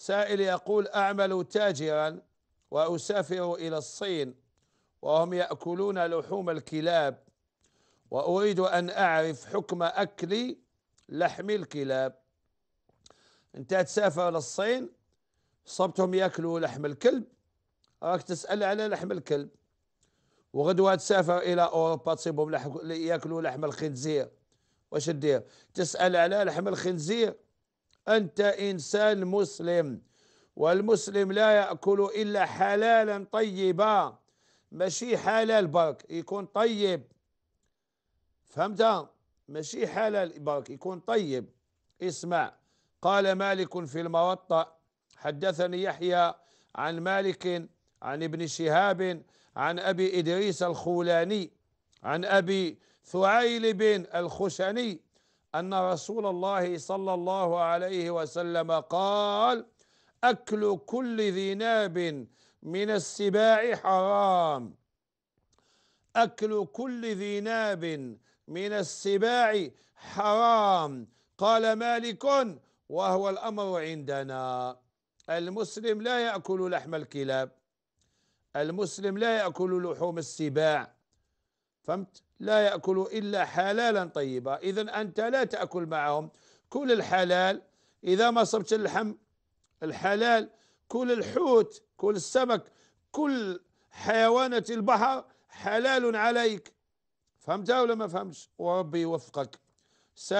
سائل يقول أعمل تاجرا وأسافر إلى الصين وهم يأكلون لحوم الكلاب وأريد أن أعرف حكم أكل لحم الكلاب أنت تسافر للصين صبتهم يأكلوا لحم الكلب راك تسأل على لحم الكلب وغدوة تسافر إلى أوروبا تصيبهم يأكلوا لحم الخنزير واش تدير تسأل على لحم الخنزير أنت إنسان مسلم والمسلم لا يأكل إلا حلالا طيبا ماشي حلال برك يكون طيب فهمت ماشي حلال برك يكون طيب اسمع قال مالك في الموطأ حدثني يحيى عن مالك عن ابن شهاب عن أبي إدريس الخولاني عن أبي ثعيلب الخشني أن رسول الله صلى الله عليه وسلم قال أكل كل ذي ناب من السباع حرام أكل كل ذي ناب من السباع حرام قال مالك وهو الأمر عندنا المسلم لا يأكل لحم الكلاب المسلم لا يأكل لحوم السباع فهمت لا يأكل إلا حلالا طيبا إذا أنت لا تأكل معهم كل الحلال إذا ما صبت اللحم الحلال كل الحوت كل السمك كل حيوانة البحر حلال عليك فهمتها ولا ما فهمتش وربي يوفقك